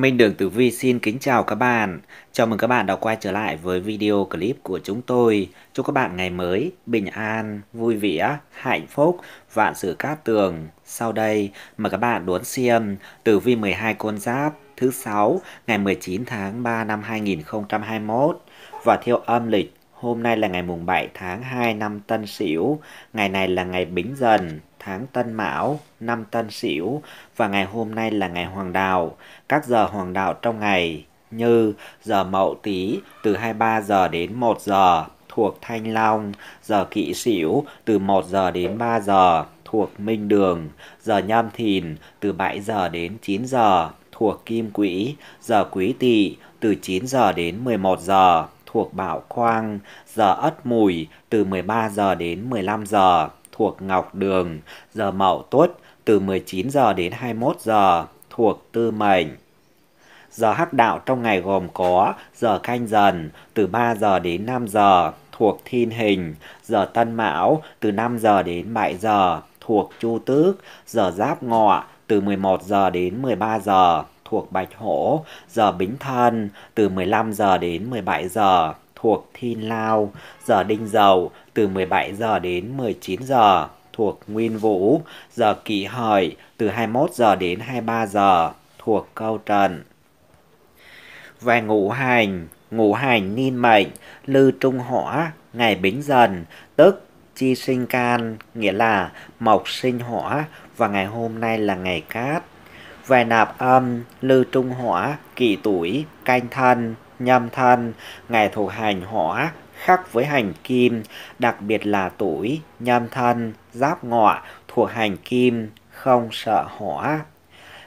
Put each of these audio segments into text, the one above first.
Minh Đường Tử Vi xin kính chào các bạn. Chào mừng các bạn đã quay trở lại với video clip của chúng tôi. Chúc các bạn ngày mới bình an, vui vẻ, hạnh phúc, vạn sự cát tường. Sau đây mời các bạn đón xem Tử Vi 12 con giáp thứ 6 ngày 19 tháng 3 năm 2021 và theo âm lịch Hôm nay là ngày mùng 7 tháng 2 năm Tân Sửu, ngày này là ngày Bính Dần, tháng Tân Mão, năm Tân Sửu và ngày hôm nay là ngày Hoàng đạo. Các giờ Hoàng đạo trong ngày như giờ Mậu Tý từ 23 giờ đến 1 giờ thuộc Thanh Long, giờ Kỵ Sửu từ 1 giờ đến 3 giờ thuộc Minh Đường, giờ Nhâm Thìn từ 7 giờ đến 9 giờ thuộc Kim Quỹ, giờ Quý Tỵ từ 9 giờ đến 11 giờ thuộc Bảo Khoang, giờ Ất Mùi từ 13 giờ đến 15 giờ, thuộc Ngọc Đường, giờ Mậu Tuất từ 19 giờ đến 21 giờ, thuộc Tư Mệnh. Giờ hắc đạo trong ngày gồm có giờ canh dần từ 3 giờ đến 5 giờ thuộc thiên hình, giờ tân mão từ 5 giờ đến 7 giờ thuộc chu tước, giờ giáp ngọ từ 11 giờ đến 13 giờ thuộc Bạch Hổ, giờ Bính Thân từ 15 giờ đến 17 giờ thuộc Thiên Lao, giờ Đinh dầu từ 17 giờ đến 19 giờ thuộc Nguyên Vũ, giờ Kỷ Hợi từ 21 giờ đến 23 giờ thuộc Câu Trần. Về ngũ hành, ngũ hành niên mệnh, lư trung hỏa, ngày bính dần, tức chi sinh can, nghĩa là mộc sinh hỏa và ngày hôm nay là ngày cát về nạp âm, lư trung hỏa, kỷ tuổi, canh thân, nhâm thân, ngày thuộc hành hỏa, khắc với hành kim, đặc biệt là tuổi, nhâm thân, giáp ngọ thuộc hành kim, không sợ hỏa.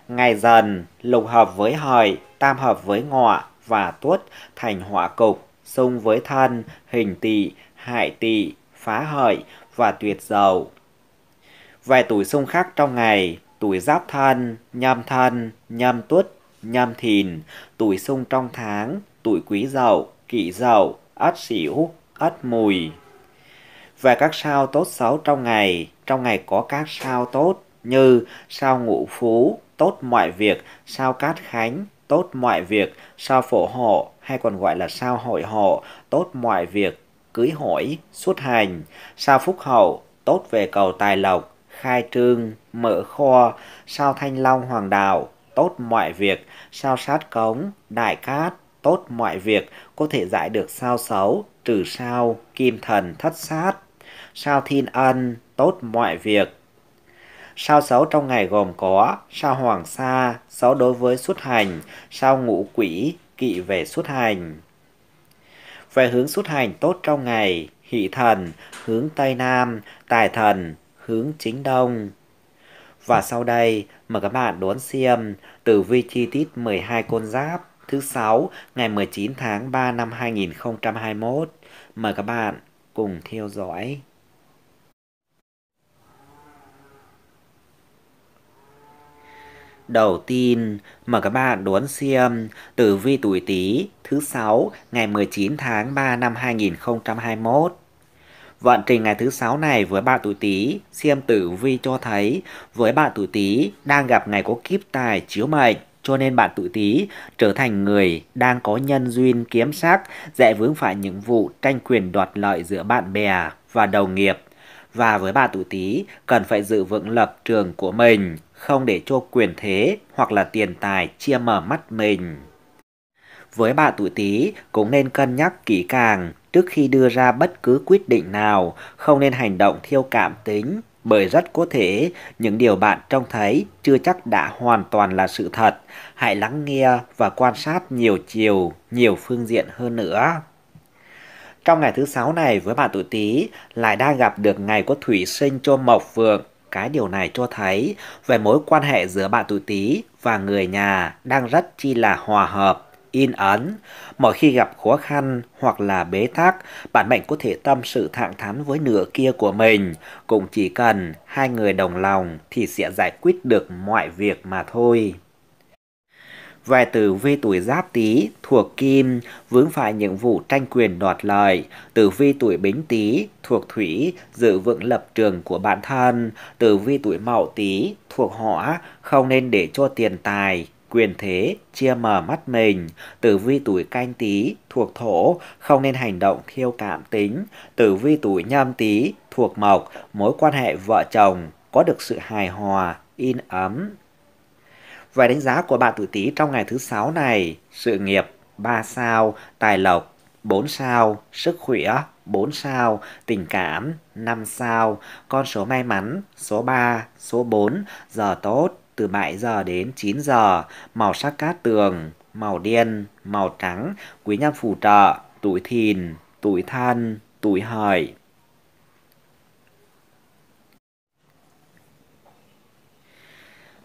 Ngày dần, lục hợp với hợi, tam hợp với ngọ và tuất thành hỏa cục, xung với thân, hình tỵ, hại tỵ, phá hợi và tuyệt dầu. Vài tuổi xung khắc trong ngày, tuổi giáp thân, nhâm thân, nhâm tuất, nhâm thìn, tuổi xung trong tháng, tuổi quý dậu, kỷ dậu, ất sửu, ất mùi. Về các sao tốt xấu trong ngày, trong ngày có các sao tốt như sao ngũ phú, tốt mọi việc, sao cát khánh, tốt mọi việc, sao phổ hộ hay còn gọi là sao hội hộ, tốt mọi việc, cưới hỏi, xuất hành, sao phúc hậu, tốt về cầu tài lộc, khai trương, mở kho, sao thanh long hoàng đạo, tốt mọi việc, sao sát cống, đại cát, tốt mọi việc, có thể giải được sao xấu, trừ sao, kim thần, thất sát, sao thiên ân, tốt mọi việc. Sao xấu trong ngày gồm có sao hoàng sa, xấu đối với xuất hành, sao ngũ quỷ, kỵ về xuất hành. Về hướng xuất hành tốt trong ngày, hỷ thần, hướng Tây Nam, tài thần, hướng chính đông. Và sau đây, mời các bạn đón xem tử vi chi tiết 12 con giáp thứ 6 ngày 19 tháng 3 năm 2021. Mời các bạn cùng theo dõi. Đầu tiên, mời các bạn đón xem tử vi tuổi Tý thứ 6 ngày 19 tháng 3 năm 2021. Vận trình ngày thứ sáu này với bạn tuổi Tý, xem tử vi cho thấy với bạn tuổi Tý đang gặp ngày có kiếp tài chiếu mệnh cho nên bạn tuổi Tý trở thành người đang có nhân duyên kiếm sắc, dễ vướng phải những vụ tranh quyền đoạt lợi giữa bạn bè và đồng nghiệp. Và với bạn tuổi Tý cần phải giữ vững lập trường của mình, không để cho quyền thế hoặc là tiền tài chia mở mắt mình. Với bạn tuổi Tý cũng nên cân nhắc kỹ càng trước khi đưa ra bất cứ quyết định nào, không nên hành động theo cảm tính, bởi rất có thể những điều bạn trông thấy chưa chắc đã hoàn toàn là sự thật. Hãy lắng nghe và quan sát nhiều chiều, nhiều phương diện hơn nữa. Trong ngày thứ sáu này với bạn tuổi Tý lại đang gặp được ngày có thủy sinh cho Mộc Vượng. Cái điều này cho thấy về mối quan hệ giữa bạn tuổi Tý và người nhà đang rất chi là hòa hợp in ấn. Mỗi khi gặp khó khăn hoặc là bế tắc, bạn mệnh có thể tâm sự thẳng thắn với nửa kia của mình. Cũng chỉ cần hai người đồng lòng thì sẽ giải quyết được mọi việc mà thôi. Vài tử vi tuổi giáp tý thuộc kim vướng phải những vụ tranh quyền đoạt lợi. Tử vi tuổi bính tý thuộc thủy giữ vững lập trường của bản thân. Tử vi tuổi mậu tý thuộc hỏa không nên để cho tiền tài quyền thế, chia mở mắt mình, tử vi tuổi canh tý thuộc thổ, không nên hành động khiêu cảm tính, tử vi tuổi nhâm tý thuộc mộc, mối quan hệ vợ chồng, có được sự hài hòa, in ấm. Vài đánh giá của bạn tuổi tý trong ngày thứ sáu này, sự nghiệp 3 sao, tài lộc 4 sao, sức khỏe 4 sao, tình cảm 5 sao, con số may mắn số 3, số 4, giờ tốt từ 7 giờ đến 9 giờ, màu sắc cát tường, màu đen, màu trắng, quý nhân phù trợ, tuổi thìn, tuổi thân, tuổi hợi.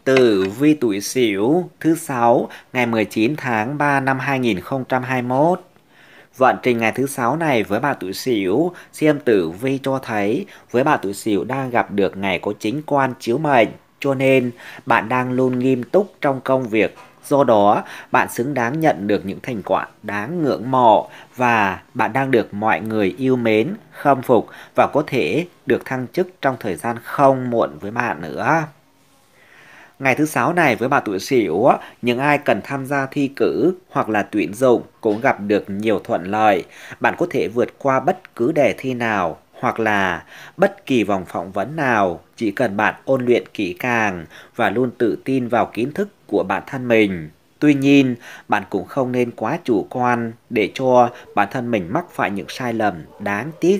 Tử vi tuổi Sửu thứ sáu ngày 19 tháng 3 năm 2021. Vận trình ngày thứ sáu này với bà tuổi Sửu, xem tử vi cho thấy với bà tuổi Sửu đang gặp được ngày có chính quan chiếu mệnh cho nên, bạn đang luôn nghiêm túc trong công việc. Do đó, bạn xứng đáng nhận được những thành quả đáng ngưỡng mộ và bạn đang được mọi người yêu mến, khâm phục và có thể được thăng chức trong thời gian không muộn với bạn nữa. Ngày thứ sáu này với bà tuổi sửu, những ai cần tham gia thi cử hoặc là tuyển dụng cũng gặp được nhiều thuận lợi. Bạn có thể vượt qua bất cứ đề thi nào hoặc là bất kỳ vòng phỏng vấn nào, chỉ cần bạn ôn luyện kỹ càng và luôn tự tin vào kiến thức của bản thân mình. Tuy nhiên, bạn cũng không nên quá chủ quan để cho bản thân mình mắc phải những sai lầm đáng tiếc.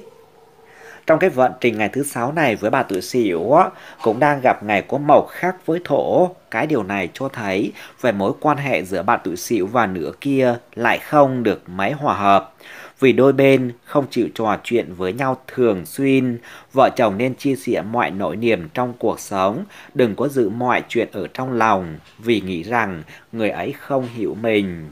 Trong cái vận trình ngày thứ sáu này với bà tuổi Sửu cũng đang gặp ngày có màu khác với thổ. Cái điều này cho thấy về mối quan hệ giữa bạn tuổi Sửu và nửa kia lại không được mấy hòa hợp. Vì đôi bên không chịu trò chuyện với nhau thường xuyên, vợ chồng nên chia sẻ mọi nỗi niềm trong cuộc sống, đừng có giữ mọi chuyện ở trong lòng vì nghĩ rằng người ấy không hiểu mình.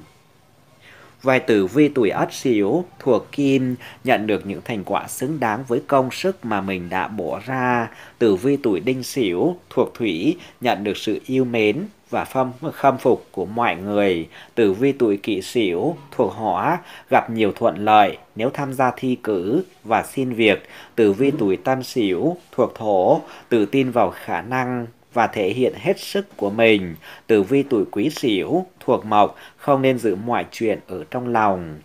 Vài tử vi tuổi ất xỉu thuộc kim nhận được những thành quả xứng đáng với công sức mà mình đã bỏ ra. Tử vi tuổi đinh xỉu thuộc thủy nhận được sự yêu mến, và phâm khâm phục của mọi người, tử vi tuổi kỵ sửu thuộc hỏa gặp nhiều thuận lợi nếu tham gia thi cử và xin việc, tử vi tuổi tân sửu thuộc thổ tự tin vào khả năng và thể hiện hết sức của mình, tử vi tuổi quý sửu thuộc mộc không nên giữ mọi chuyện ở trong lòng.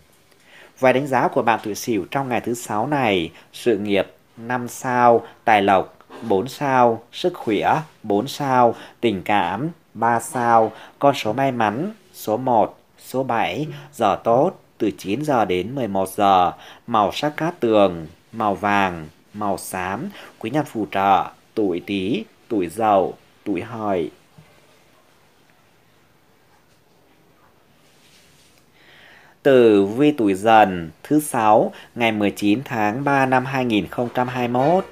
Vài đánh giá của bạn tuổi sửu trong ngày thứ sáu này, sự nghiệp 5 sao, tài lộc 4 sao, sức khỏe 4 sao, tình cảm 3 sao, con số may mắn, số 1, số 7, giờ tốt, từ 9 giờ đến 11 giờ, màu sắc cát tường, màu vàng, màu xám, quý nhân phù trợ, tuổi tí, tuổi dậu, tuổi hợi. Từ vi tuổi dần thứ 6 ngày 19 tháng 3 năm 2021.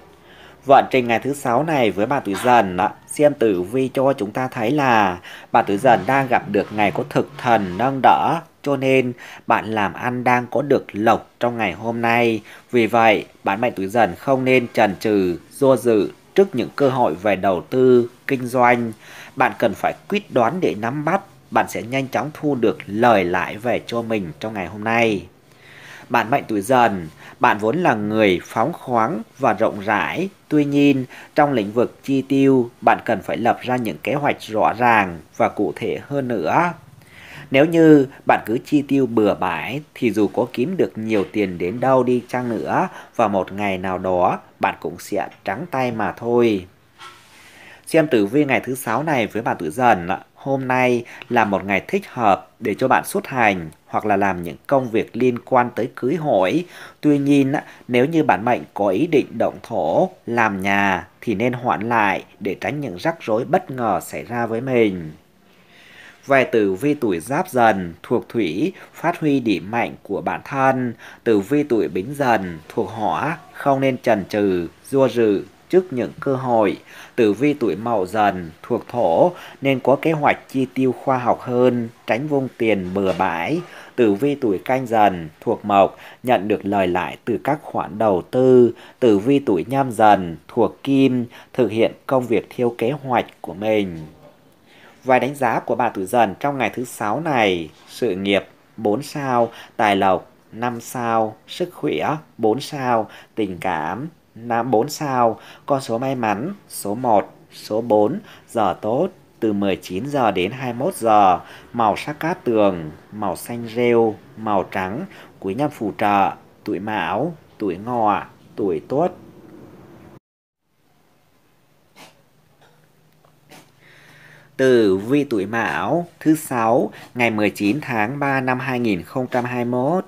Vận trình ngày thứ 6 này với bạn tuổi dần ạ xem tử vi cho chúng ta thấy là bạn tuổi dần đang gặp được ngày có thực thần nâng đỡ cho nên bạn làm ăn đang có được lộc trong ngày hôm nay. Vì vậy, bạn mệnh tuổi dần không nên chần chừ, do dự trước những cơ hội về đầu tư, kinh doanh. Bạn cần phải quyết đoán để nắm bắt, bạn sẽ nhanh chóng thu được lời lãi về cho mình trong ngày hôm nay. Bạn mệnh tuổi dần, bạn vốn là người phóng khoáng và rộng rãi. Tuy nhiên, trong lĩnh vực chi tiêu, bạn cần phải lập ra những kế hoạch rõ ràng và cụ thể hơn nữa. Nếu như bạn cứ chi tiêu bừa bãi thì dù có kiếm được nhiều tiền đến đâu đi chăng nữa và một ngày nào đó bạn cũng sẽ trắng tay mà thôi. Xem tử vi ngày thứ sáu này với bạn tuổi dần ạ hôm nay là một ngày thích hợp để cho bạn xuất hành hoặc là làm những công việc liên quan tới cưới hỏi. Tuy nhiên, nếu như bản mệnh có ý định động thổ, làm nhà thì nên hoãn lại để tránh những rắc rối bất ngờ xảy ra với mình. Về tử vi tuổi giáp dần thuộc thủy, phát huy điểm mạnh của bản thân. Tử vi tuổi bính dần thuộc hỏa, không nên trần chừ, dua dự, trước những cơ hội. Tử vi tuổi mậu dần thuộc thổ nên có kế hoạch chi tiêu khoa học hơn, tránh vung tiền bừa bãi. Tử vi tuổi canh dần thuộc mộc nhận được lời lại từ các khoản đầu tư. Tử vi tuổi nhâm dần thuộc kim thực hiện công việc theo kế hoạch của mình. Vài đánh giá của bà tuổi dần trong ngày thứ sáu này, sự nghiệp 4 sao, tài lộc 5 sao, sức khỏe 4 sao, tình cảm Nam 4 sao, con số may mắn số 1, số 4, giờ tốt từ 19 giờ đến 21 giờ, màu sắc cát tường, màu xanh rêu, màu trắng, quý nhân phù trợ, tuổi mão, tuổi ngọ, tuổi tuất. từ vi tuổi Mão thứ 6 ngày 19 tháng 3 năm 2021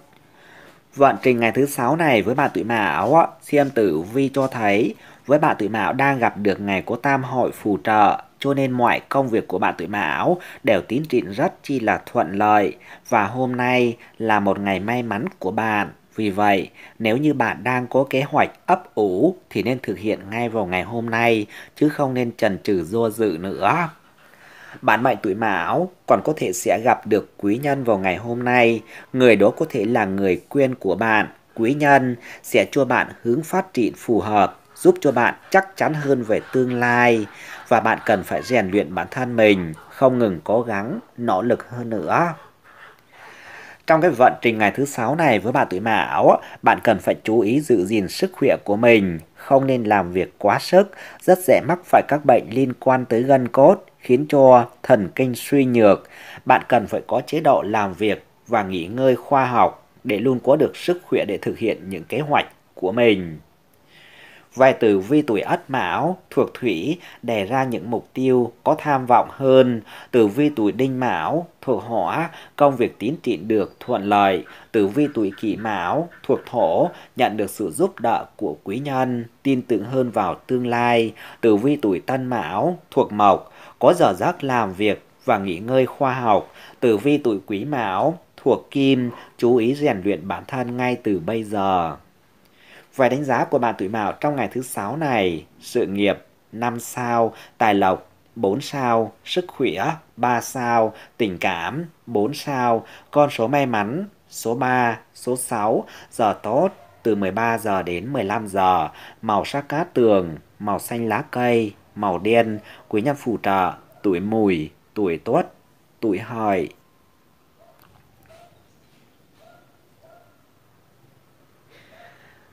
Vận trình ngày thứ sáu này với bạn tuổi Mão, xem tử vi cho thấy với bạn tuổi Mão đang gặp được ngày của tam hội phù trợ cho nên mọi công việc của bạn tuổi Mão đều tiến triển rất chi là thuận lợi và hôm nay là một ngày may mắn của bạn. Vì vậy, nếu như bạn đang có kế hoạch ấp ủ thì nên thực hiện ngay vào ngày hôm nay chứ không nên chần chừ do dự nữa bản mệnh tuổi Mão còn có thể sẽ gặp được quý nhân vào ngày hôm nay, người đó có thể là người quen của bạn. Quý nhân sẽ cho bạn hướng phát triển phù hợp, giúp cho bạn chắc chắn hơn về tương lai và bạn cần phải rèn luyện bản thân mình, không ngừng cố gắng, nỗ lực hơn nữa. Trong cái vận trình ngày thứ sáu này với bạn tuổi Mão, bạn cần phải chú ý giữ gìn sức khỏe của mình không nên làm việc quá sức, rất dễ mắc phải các bệnh liên quan tới gân cốt, khiến cho thần kinh suy nhược. Bạn cần phải có chế độ làm việc và nghỉ ngơi khoa học để luôn có được sức khỏe để thực hiện những kế hoạch của mình. Vài từ vi tuổi ất mão thuộc thủy đề ra những mục tiêu có tham vọng hơn. Từ vi tuổi đinh mão thuộc hỏa, công việc tiến triển được thuận lợi. Từ vi tuổi kỷ mão thuộc thổ, nhận được sự giúp đỡ của quý nhân, tin tưởng hơn vào tương lai. Từ vi tuổi tân mão thuộc mộc, có giờ giấc làm việc và nghỉ ngơi khoa học. Từ vi tuổi quý mão thuộc kim, chú ý rèn luyện bản thân ngay từ bây giờ. Vài đánh giá của bạn tuổi mão trong ngày thứ sáu này, sự nghiệp 5 sao, tài lộc 4 sao, sức khỏe 3 sao, tình cảm 4 sao, con số may mắn số 3, số 6, giờ tốt từ 13 giờ đến 15 giờ, màu sắc cát tường, màu xanh lá cây, màu đen, quý nhân phù trợ, tuổi mùi, tuổi tuất, tuổi hợi,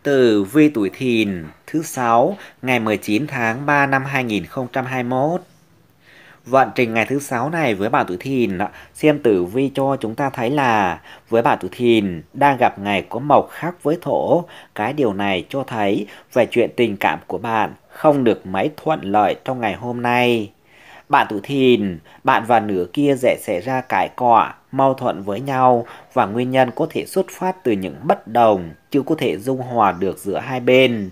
tử vi tuổi thìn thứ sáu ngày 19 tháng 3 năm 2021. Vận trình ngày thứ sáu này với bà tuổi thìn xem tử vi cho chúng ta thấy là với bà tuổi thìn đang gặp ngày có mộc khác với thổ. Cái điều này cho thấy về chuyện tình cảm của bạn không được mấy thuận lợi trong ngày hôm nay. Bạn tuổi thìn, bạn và nửa kia dễ xảy ra cãi cọ, mâu thuẫn với nhau và nguyên nhân có thể xuất phát từ những bất đồng chứ có thể dung hòa được giữa hai bên.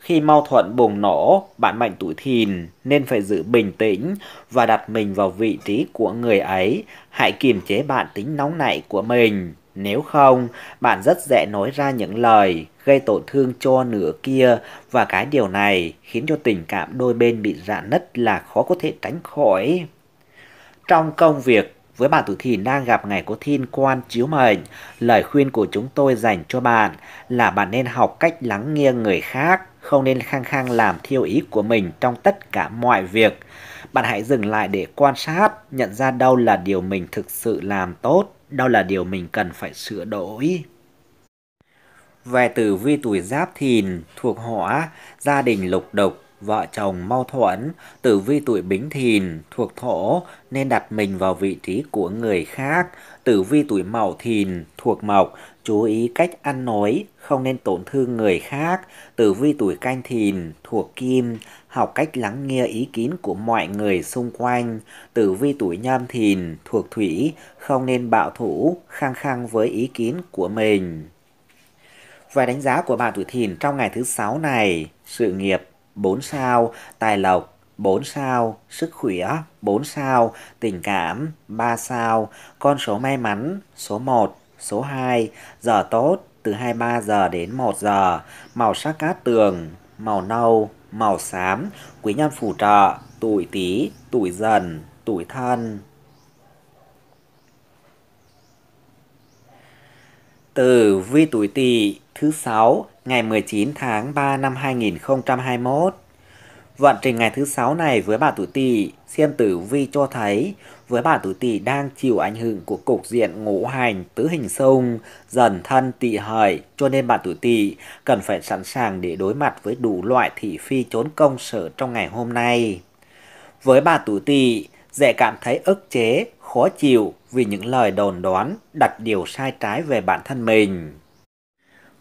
Khi mâu thuẫn bùng nổ, bạn mạnh tuổi thìn nên phải giữ bình tĩnh và đặt mình vào vị trí của người ấy. Hãy kiềm chế bản tính nóng nảy của mình. Nếu không, bạn rất dễ nói ra những lời gây tổn thương cho nửa kia và cái điều này khiến cho tình cảm đôi bên bị rạn nứt là khó có thể tránh khỏi. Trong công việc với bạn tuổi thìn đang gặp ngày có thiên quan chiếu mệnh, lời khuyên của chúng tôi dành cho bạn là bạn nên học cách lắng nghe người khác, không nên khăng khăng làm thiêu ý của mình trong tất cả mọi việc. Bạn hãy dừng lại để quan sát, nhận ra đâu là điều mình thực sự làm tốt, đâu là điều mình cần phải sửa đổi. Về tử vi tuổi giáp thìn thuộc hỏa, gia đình lục đục, vợ chồng mâu thuẫn, tử vi tuổi bính thìn, thuộc thổ nên đặt mình vào vị trí của người khác, tử vi tuổi mậu thìn, thuộc mộc, chú ý cách ăn nói, không nên tổn thương người khác, tử vi tuổi canh thìn, thuộc kim, học cách lắng nghe ý kiến của mọi người xung quanh, tử vi tuổi nhâm thìn, thuộc thủy, không nên bạo thủ, khăng khăng với ý kiến của mình. vài đánh giá của bạn tuổi thìn trong ngày thứ sáu này, sự nghiệp 4 sao, tài lộc 4 sao, sức khỏe 4 sao, tình cảm 3 sao, con số may mắn số 1, số 2, giờ tốt từ 23 giờ đến 1 giờ, màu sắc cát tường, màu nâu, màu xám, quý nhân phù trợ, tuổi Tý, tuổi Dần, tuổi Thân. từ vi tuổi Tỵ thứ 6 ngày 19 tháng 3 năm 2021. Vận trình ngày thứ sáu này với bà tuổi Tỵ, xem tử vi cho thấy với bà tuổi Tỵ đang chịu ảnh hưởng của cục diện ngũ hành tứ hình xung dần thân Tỵ hợi, cho nên bà tuổi Tỵ cần phải sẵn sàng để đối mặt với đủ loại thị phi chốn công sở trong ngày hôm nay. Với bà tuổi Tỵ, dễ cảm thấy ức chế, khó chịu vì những lời đồn đoán, đặt điều sai trái về bản thân mình.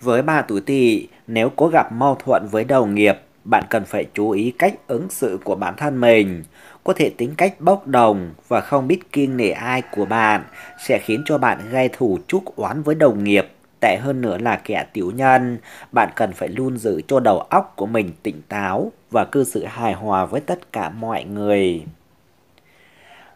Với ba tuổi tỵ, nếu có gặp mâu thuẫn với đồng nghiệp, bạn cần phải chú ý cách ứng xử của bản thân mình. Có thể tính cách bốc đồng và không biết kiêng nể ai của bạn sẽ khiến cho bạn gây thủ chuốc oán với đồng nghiệp. Tệ hơn nữa là kẻ tiểu nhân, bạn cần phải luôn giữ cho đầu óc của mình tỉnh táo và cư xử hài hòa với tất cả mọi người.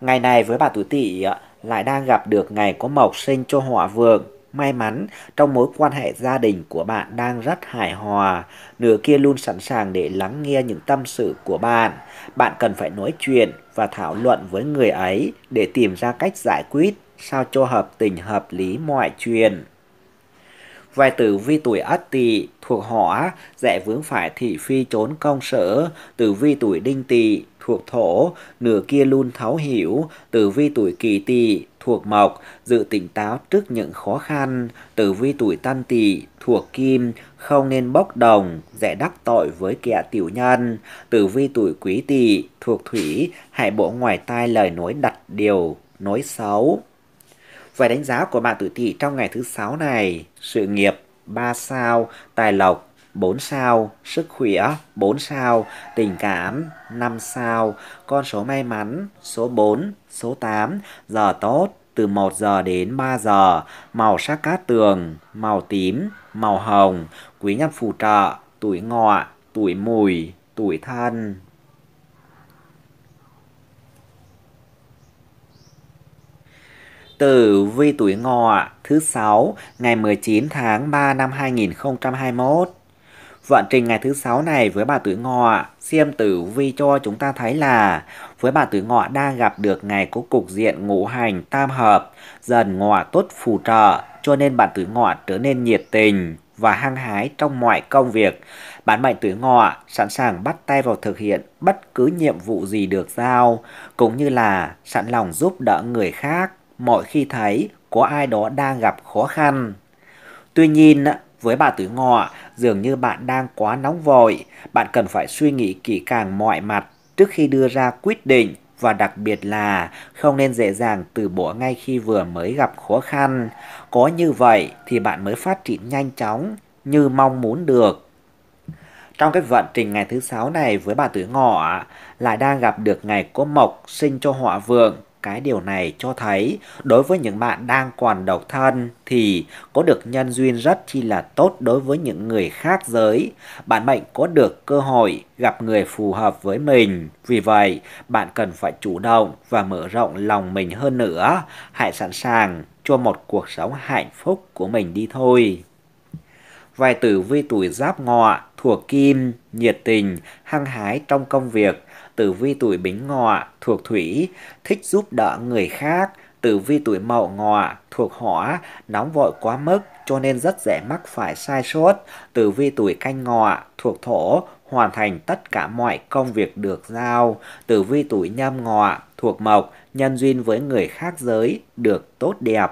Ngày này với bà tuổi tỵ ờ, lại đang gặp được ngày có mộc sinh cho hỏa vượng may mắn trong mối quan hệ gia đình của bạn đang rất hài hòa, nửa kia luôn sẵn sàng để lắng nghe những tâm sự của bạn. Bạn cần phải nói chuyện và thảo luận với người ấy để tìm ra cách giải quyết sao cho hợp tình hợp lý mọi chuyện. Vài tử vi tuổi Ất Tỵ thuộc Hỏa, dễ vướng phải thị phi trốn công sở, tử vi tuổi Đinh Tỵ thuộc Thổ, nửa kia luôn thấu hiểu, tử vi tuổi Kỳ Tỵ thuộc mộc, dự tỉnh táo trước những khó khăn, tử vi tuổi tân tỵ thuộc kim, không nên bốc đồng, dễ đắc tội với kẻ tiểu nhân. Tử vi tuổi quý tỵ thuộc thủy, hãy bộ ngoài tai lời nói đặt điều, nói xấu. Về đánh giá của bạn tuổi tỵ trong ngày thứ sáu này, sự nghiệp 3 sao, tài lộc 4 sao, sức khỏe 4 sao, tình cảm 5 sao, con số may mắn số 4, số 8, giờ tốt từ 1 giờ đến 3 giờ, màu sắc cát tường, màu tím, màu hồng, quý nhân phù trợ, tuổi ngọ, tuổi mùi, tuổi thân. Tử vi tuổi ngọ thứ 6 ngày 19 tháng 3 năm 2021 Vận trình ngày thứ sáu này với bà tuổi ngọ, xiêm tử vi cho chúng ta thấy là với bà tuổi ngọ đang gặp được ngày có cục diện ngũ hành tam hợp, dần ngọ tốt phù trợ, cho nên bạn tuổi ngọ trở nên nhiệt tình và hăng hái trong mọi công việc. Bạn mệnh tuổi ngọ sẵn sàng bắt tay vào thực hiện bất cứ nhiệm vụ gì được giao, cũng như là sẵn lòng giúp đỡ người khác mỗi khi thấy có ai đó đang gặp khó khăn. Tuy nhiên, với bà tuổi ngọ, dường như bạn đang quá nóng vội, bạn cần phải suy nghĩ kỹ càng mọi mặt trước khi đưa ra quyết định và đặc biệt là không nên dễ dàng từ bỏ ngay khi vừa mới gặp khó khăn. Có như vậy thì bạn mới phát triển nhanh chóng như mong muốn được. Trong cái vận trình ngày thứ sáu này với bà tuổi ngọ lại đang gặp được ngày có mộc sinh cho họa vượng cái điều này cho thấy đối với những bạn đang còn độc thân thì có được nhân duyên rất chi là tốt đối với những người khác giới. Bạn mệnh có được cơ hội gặp người phù hợp với mình. Vì vậy, bạn cần phải chủ động và mở rộng lòng mình hơn nữa. Hãy sẵn sàng cho một cuộc sống hạnh phúc của mình đi thôi. Vài tử vi tuổi giáp ngọ, thuộc kim, nhiệt tình, hăng hái trong công việc, tử vi tuổi bính ngọ thuộc thủy, thích giúp đỡ người khác, tử vi tuổi mậu ngọ thuộc hỏa, nóng vội quá mức cho nên rất dễ mắc phải sai sót, tử vi tuổi canh ngọ thuộc thổ, hoàn thành tất cả mọi công việc được giao, tử vi tuổi nhâm ngọ thuộc mộc, nhân duyên với người khác giới được tốt đẹp.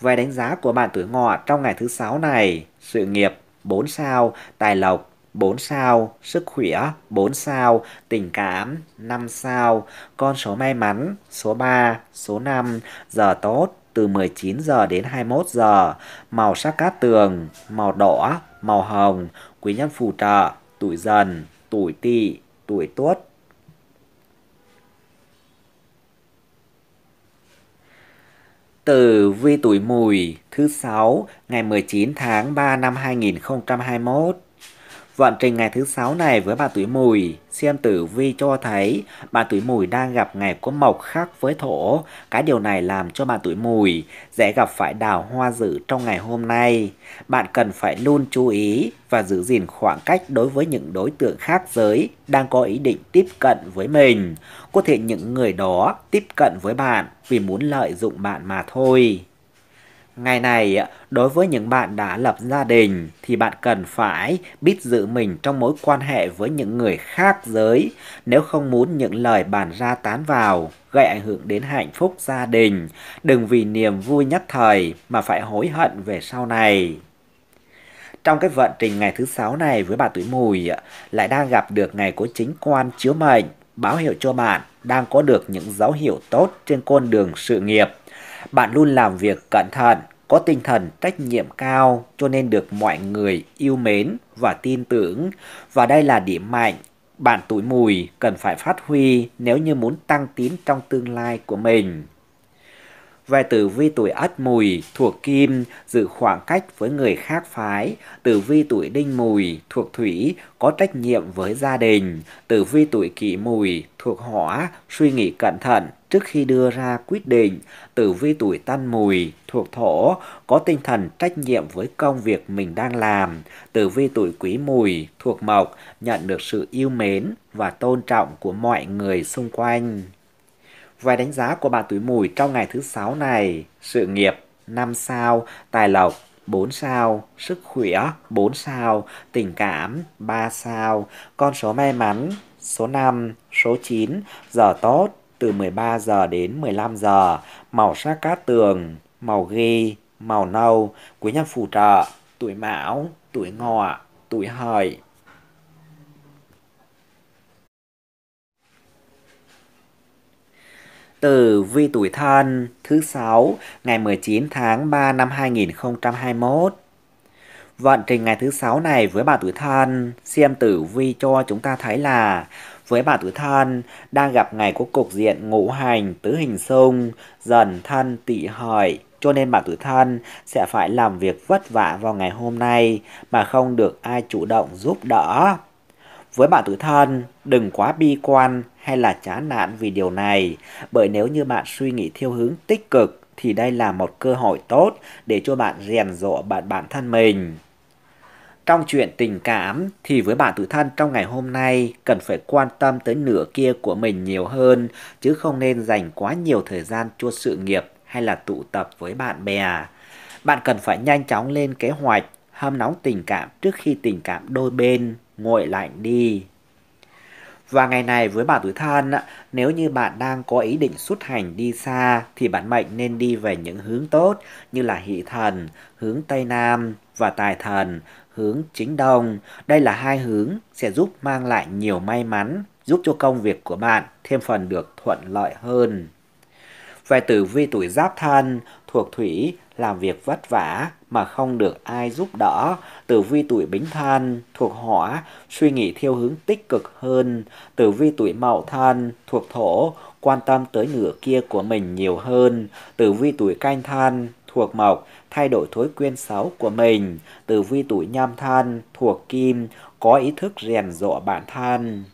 Về đánh giá của bạn tuổi ngọ trong ngày thứ sáu này, sự nghiệp 4 sao, tài lộc 4 sao, sức khỏe 4 sao, tình cảm 5 sao, con số may mắn số 3, số 5, giờ tốt từ 19 giờ đến 21 giờ, màu sắc cát tường, màu đỏ, màu hồng, quý nhân phù trợ, tuổi dần, tuổi tỵ, tuổi tuất. từ vi tuổi mùi thứ 6 ngày 19 tháng 3 năm 2021 Vận trình ngày thứ sáu này với bà tuổi mùi, xem tử vi cho thấy bà tuổi mùi đang gặp ngày có mộc khác với thổ. Cái điều này làm cho bà tuổi mùi dễ gặp phải đào hoa dữ trong ngày hôm nay. Bạn cần phải luôn chú ý và giữ gìn khoảng cách đối với những đối tượng khác giới đang có ý định tiếp cận với mình. Có thể những người đó tiếp cận với bạn vì muốn lợi dụng bạn mà thôi. Ngày này, đối với những bạn đã lập gia đình thì bạn cần phải biết giữ mình trong mối quan hệ với những người khác giới nếu không muốn những lời bàn ra tán vào gây ảnh hưởng đến hạnh phúc gia đình. Đừng vì niềm vui nhất thời mà phải hối hận về sau này. Trong cái vận trình ngày thứ sáu này với bà tuổi mùi lại đang gặp được ngày của chính quan chiếu mệnh báo hiệu cho bạn đang có được những dấu hiệu tốt trên con đường sự nghiệp bạn luôn làm việc cẩn thận, có tinh thần trách nhiệm cao cho nên được mọi người yêu mến và tin tưởng và đây là điểm mạnh bạn tuổi mùi cần phải phát huy nếu như muốn tăng tín trong tương lai của mình. Về tử vi tuổi ất mùi thuộc kim giữ khoảng cách với người khác phái, tử vi tuổi đinh mùi thuộc thủy có trách nhiệm với gia đình, tử vi tuổi kỷ mùi thuộc hỏa suy nghĩ cẩn thận trước khi đưa ra quyết định, tử vi tuổi tân mùi, thuộc thổ, có tinh thần trách nhiệm với công việc mình đang làm. Tử vi tuổi quý mùi, thuộc mộc, nhận được sự yêu mến và tôn trọng của mọi người xung quanh. Vài đánh giá của bạn tuổi mùi trong ngày thứ sáu này, sự nghiệp 5 sao, tài lộc 4 sao, sức khỏe 4 sao, tình cảm 3 sao, con số may mắn số 5, số 9, giờ tốt từ 13 giờ đến 15 giờ, màu sắc cát tường, màu ghi, màu nâu, quý nhân phù trợ, tuổi mão, tuổi ngọ, tuổi hợi. từ vi tuổi thân thứ 6 ngày 19 tháng 3 năm 2021. Vận trình ngày thứ sáu này với bà tuổi thân, xem tử vi cho chúng ta thấy là với bà tứ thân đang gặp ngày của cục diện ngũ hành tứ hình xung dần thân tỵ hợi cho nên bà tứ thân sẽ phải làm việc vất vả vào ngày hôm nay mà không được ai chủ động giúp đỡ. Với bạn tứ thân, đừng quá bi quan hay là chán nản vì điều này, bởi nếu như bạn suy nghĩ theo hướng tích cực thì đây là một cơ hội tốt để cho bạn rèn rộ bạn bản thân mình. Trong chuyện tình cảm thì với bạn tự thân trong ngày hôm nay cần phải quan tâm tới nửa kia của mình nhiều hơn chứ không nên dành quá nhiều thời gian cho sự nghiệp hay là tụ tập với bạn bè. Bạn cần phải nhanh chóng lên kế hoạch, hâm nóng tình cảm trước khi tình cảm đôi bên nguội lạnh đi. Và ngày này với bạn tuổi thân, nếu như bạn đang có ý định xuất hành đi xa thì bản mệnh nên đi về những hướng tốt như là hỷ thần, hướng Tây Nam và tài thần, hướng chính đông. Đây là hai hướng sẽ giúp mang lại nhiều may mắn, giúp cho công việc của bạn thêm phần được thuận lợi hơn. Về tử vi tuổi giáp thân, thuộc thủy, làm việc vất vả, mà không được ai giúp đỡ. Tử vi tuổi Bính Thân thuộc Hỏa, suy nghĩ theo hướng tích cực hơn. Tử vi tuổi Mậu Thân thuộc Thổ, quan tâm tới nửa kia của mình nhiều hơn. Tử vi tuổi Canh Thân thuộc Mộc, thay đổi thói quen xấu của mình. Tử vi tuổi Nhâm Thân thuộc Kim, có ý thức rèn dọa bản thân.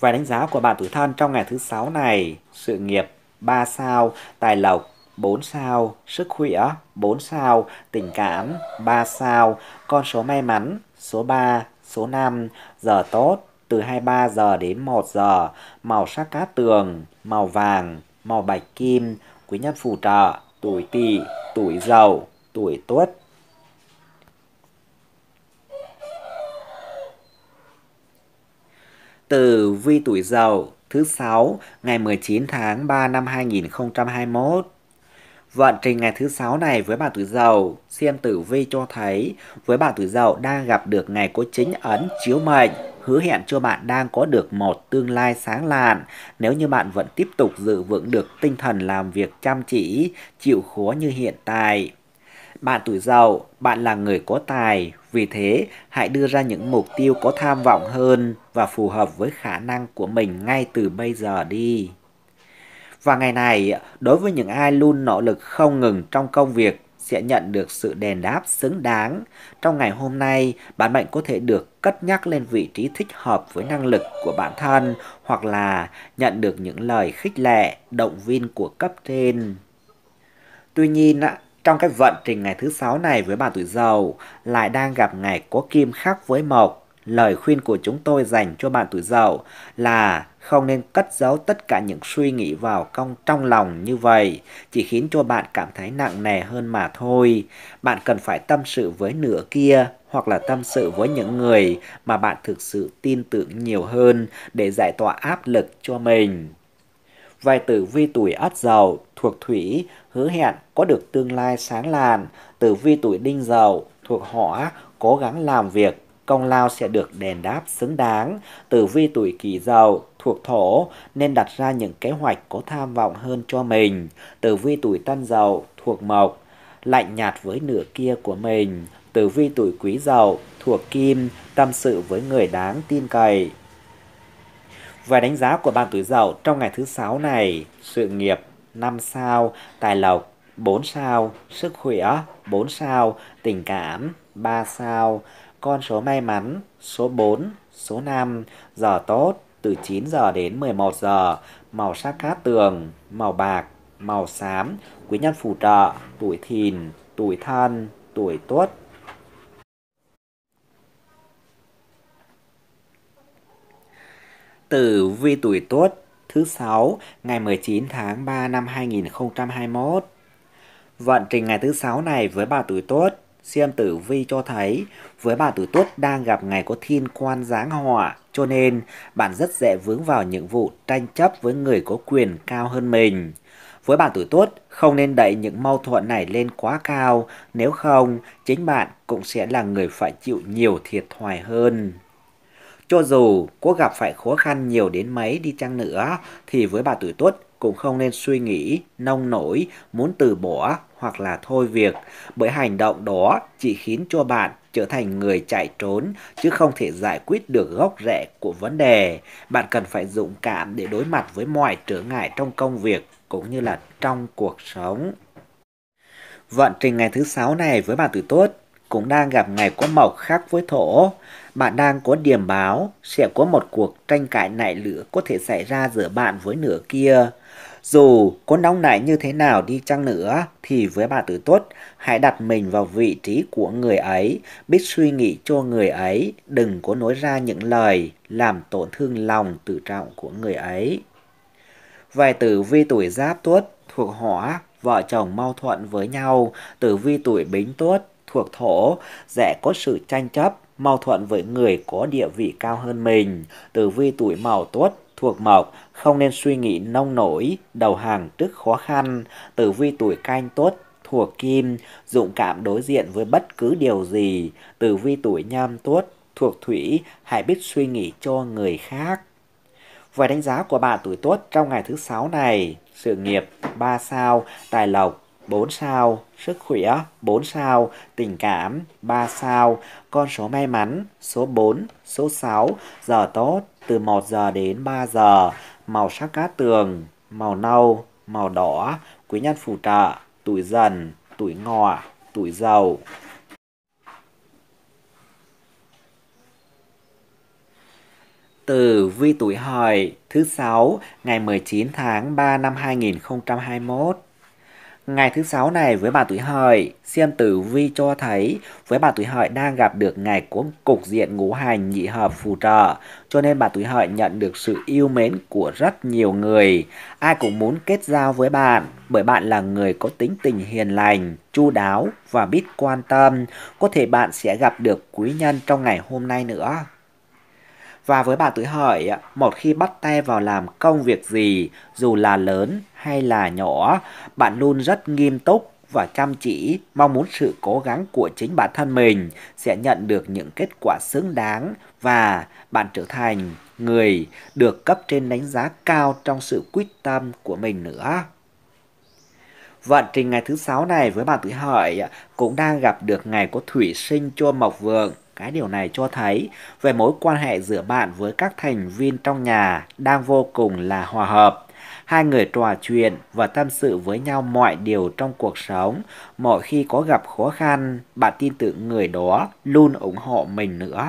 Và đánh giá của bạn tuổi thân trong ngày thứ sáu này, sự nghiệp 3 sao, tài lộc 4 sao, sức khỏe 4 sao, tình cảm 3 sao, con số may mắn số 3, số 5, giờ tốt từ 23 giờ đến 1 giờ, màu sắc cát tường, màu vàng, màu bạch kim, quý nhân phù trợ, tuổi tỵ, tuổi dậu, tuổi tuất. Từ vi tuổi dậu thứ 6 ngày 19 tháng 3 năm 2021 Vận trình ngày thứ sáu này với bạn tuổi dậu, xem tử vi cho thấy với bạn tuổi dậu đang gặp được ngày có chính ấn chiếu mệnh, hứa hẹn cho bạn đang có được một tương lai sáng lạn nếu như bạn vẫn tiếp tục giữ vững được tinh thần làm việc chăm chỉ, chịu khó như hiện tại. Bạn tuổi Dậu, bạn là người có tài, vì thế hãy đưa ra những mục tiêu có tham vọng hơn và phù hợp với khả năng của mình ngay từ bây giờ đi. Và ngày này, đối với những ai luôn nỗ lực không ngừng trong công việc sẽ nhận được sự đền đáp xứng đáng. Trong ngày hôm nay, bạn mệnh có thể được cất nhắc lên vị trí thích hợp với năng lực của bản thân hoặc là nhận được những lời khích lệ, động viên của cấp trên. Tuy nhiên, trong cái vận trình ngày thứ sáu này với bạn tuổi giàu lại đang gặp ngày có kim khác với mộc. Lời khuyên của chúng tôi dành cho bạn tuổi giàu là không nên cất giấu tất cả những suy nghĩ vào công trong lòng như vậy, chỉ khiến cho bạn cảm thấy nặng nề hơn mà thôi. Bạn cần phải tâm sự với nửa kia hoặc là tâm sự với những người mà bạn thực sự tin tưởng nhiều hơn để giải tỏa áp lực cho mình. Vài tử vi tuổi ất dậu thuộc thủy hứa hẹn có được tương lai sáng làn, tử vi tuổi đinh dậu thuộc hỏa cố gắng làm việc công lao sẽ được đền đáp xứng đáng. Tử vi tuổi kỷ dậu thuộc thổ nên đặt ra những kế hoạch có tham vọng hơn cho mình, tử vi tuổi tân dậu thuộc mộc, lạnh nhạt với nửa kia của mình, tử vi tuổi quý dậu thuộc kim, tâm sự với người đáng tin cậy. Về đánh giá của bạn tuổi dậu trong ngày thứ sáu này, sự nghiệp 5 sao, tài lộc 4 sao, sức khỏe 4 sao, tình cảm 3 sao, con số may mắn số 4, số 5, giờ tốt từ 9 giờ đến 11 giờ, màu sắc cát tường, màu bạc, màu xám, quý nhân phù trợ, tuổi thìn, tuổi thân, tuổi tuất. Tử vi tuổi tuất thứ 6 ngày 19 tháng 3 năm 2021. Vận trình ngày thứ 6 này với bà tuổi tuất xem tử vi cho thấy với bạn tuổi tuất đang gặp ngày có thiên quan giáng họa, cho nên bạn rất dễ vướng vào những vụ tranh chấp với người có quyền cao hơn mình. Với bạn tuổi tuất, không nên đẩy những mâu thuẫn này lên quá cao, nếu không, chính bạn cũng sẽ là người phải chịu nhiều thiệt thòi hơn. Cho dù có gặp phải khó khăn nhiều đến mấy đi chăng nữa, thì với bạn tuổi tuất cũng không nên suy nghĩ, nông nổi, muốn từ bỏ hoặc là thôi việc. Bởi hành động đó chỉ khiến cho bạn trở thành người chạy trốn chứ không thể giải quyết được gốc rễ của vấn đề. Bạn cần phải dũng cảm để đối mặt với mọi trở ngại trong công việc cũng như là trong cuộc sống. Vận trình ngày thứ sáu này với bạn tuổi tốt cũng đang gặp ngày có mộc khác với thổ. Bạn đang có điểm báo sẽ có một cuộc tranh cãi nảy lửa có thể xảy ra giữa bạn với nửa kia. Dù có nóng nảy như thế nào đi chăng nữa, thì với bà tử tuất hãy đặt mình vào vị trí của người ấy, biết suy nghĩ cho người ấy, đừng có nói ra những lời làm tổn thương lòng tự trọng của người ấy. Vài tử vi tuổi giáp tuất thuộc hỏa, vợ chồng mau thuận với nhau, tử vi tuổi bính tuất thuộc thổ, dễ có sự tranh chấp, mau thuận với người có địa vị cao hơn mình, tử vi tuổi mậu tuất thuộc mộc, không nên suy nghĩ nông nổi, đầu hàng trước khó khăn, tử vi tuổi canh tốt thuộc kim, dũng cảm đối diện với bất cứ điều gì, tử vi tuổi nhâm tốt, thuộc thủy, hãy biết suy nghĩ cho người khác. Về đánh giá của bạn tuổi tốt trong ngày thứ sáu này, sự nghiệp 3 sao, tài lộc 4 sao, sức khỏe 4 sao, tình cảm 3 sao, con số may mắn số 4, số 6, giờ tốt từ 1 giờ đến 3 giờ, màu sắc cá tường, màu nâu, màu đỏ, quý nhân phù trợ, tuổi dần, tuổi ngọ, tuổi dầu. Từ vi tuổi hợi thứ 6 ngày 19 tháng 3 năm 2021 Ngày thứ sáu này với bà tuổi hợi, xem tử vi cho thấy với bà tuổi hợi đang gặp được ngày của cục diện ngũ hành nhị hợp phù trợ, cho nên bà tuổi hợi nhận được sự yêu mến của rất nhiều người. Ai cũng muốn kết giao với bạn, bởi bạn là người có tính tình hiền lành, chu đáo và biết quan tâm. Có thể bạn sẽ gặp được quý nhân trong ngày hôm nay nữa. Và với bà tự hỏi, một khi bắt tay vào làm công việc gì, dù là lớn hay là nhỏ, bạn luôn rất nghiêm túc và chăm chỉ, mong muốn sự cố gắng của chính bản thân mình sẽ nhận được những kết quả xứng đáng và bạn trở thành người được cấp trên đánh giá cao trong sự quyết tâm của mình nữa. Vận trình ngày thứ sáu này với bà tự hỏi cũng đang gặp được ngày của thủy sinh cho mộc vượng cái điều này cho thấy về mối quan hệ giữa bạn với các thành viên trong nhà đang vô cùng là hòa hợp. Hai người trò chuyện và tâm sự với nhau mọi điều trong cuộc sống. Mỗi khi có gặp khó khăn, bạn tin tưởng người đó luôn ủng hộ mình nữa.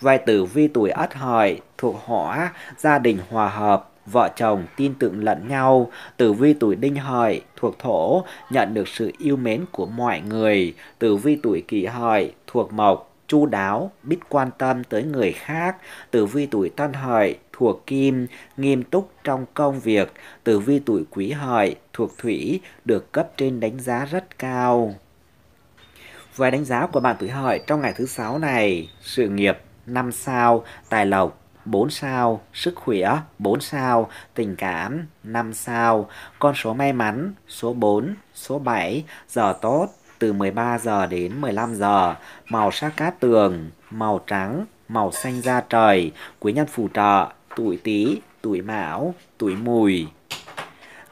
Vài tử vi tuổi ất hợi thuộc họ gia đình hòa hợp Vợ chồng tin tưởng lẫn nhau, tử vi tuổi đinh hợi, thuộc thổ, nhận được sự yêu mến của mọi người. Tử vi tuổi kỷ hợi, thuộc mộc, chu đáo, biết quan tâm tới người khác. Tử vi tuổi tân hợi, thuộc kim, nghiêm túc trong công việc. Tử vi tuổi quý hợi, thuộc thủy, được cấp trên đánh giá rất cao. Về đánh giá của bạn tuổi hợi trong ngày thứ sáu này, sự nghiệp 5 sao, tài lộc 4 sao sức khỏe, 4 sao tình cảm, 5 sao. Con số may mắn số 4, số 7, giờ tốt từ 13 giờ đến 15 giờ, màu sắc cát tường, màu trắng, màu xanh da trời, quý nhân phù trợ, tuổi Tý, tuổi Mão, tuổi Mùi.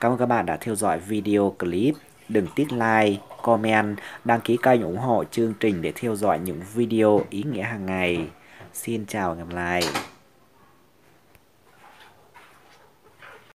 Cảm ơn các bạn đã theo dõi video clip. Đừng tiếc like, comment, đăng ký kênh ủng hộ chương trình để theo dõi những video ý nghĩa hàng ngày. Xin chào và hẹn gặp lại.